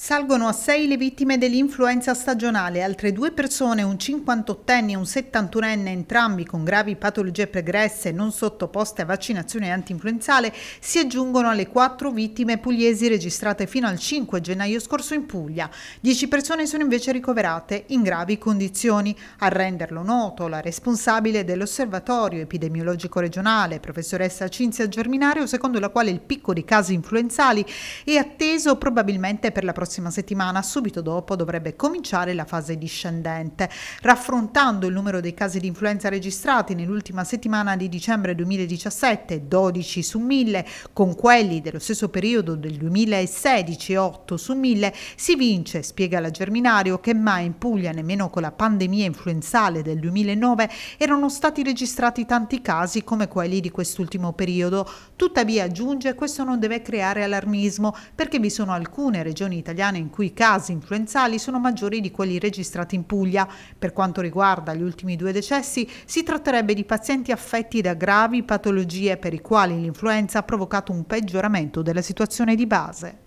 Salgono a 6 le vittime dell'influenza stagionale, altre due persone, un 58enne e un 71enne, entrambi con gravi patologie pregresse non sottoposte a vaccinazione antinfluenzale, si aggiungono alle quattro vittime pugliesi registrate fino al 5 gennaio scorso in Puglia. 10 persone sono invece ricoverate in gravi condizioni. A renderlo noto la responsabile dell'osservatorio epidemiologico regionale, professoressa Cinzia Germinario, secondo la quale il picco di casi influenzali è atteso probabilmente per la prossima prossima settimana, subito dopo dovrebbe cominciare la fase discendente. Raffrontando il numero dei casi di influenza registrati nell'ultima settimana di dicembre 2017, 12 su 1000, con quelli dello stesso periodo del 2016, 8 su 1000, si vince, spiega la Germinario, che mai in Puglia, nemmeno con la pandemia influenzale del 2009, erano stati registrati tanti casi come quelli di quest'ultimo periodo. Tuttavia, aggiunge, questo non deve creare allarmismo perché vi sono alcune regioni italiane italiane in cui i casi influenzali sono maggiori di quelli registrati in Puglia. Per quanto riguarda gli ultimi due decessi, si tratterebbe di pazienti affetti da gravi patologie per i quali l'influenza ha provocato un peggioramento della situazione di base.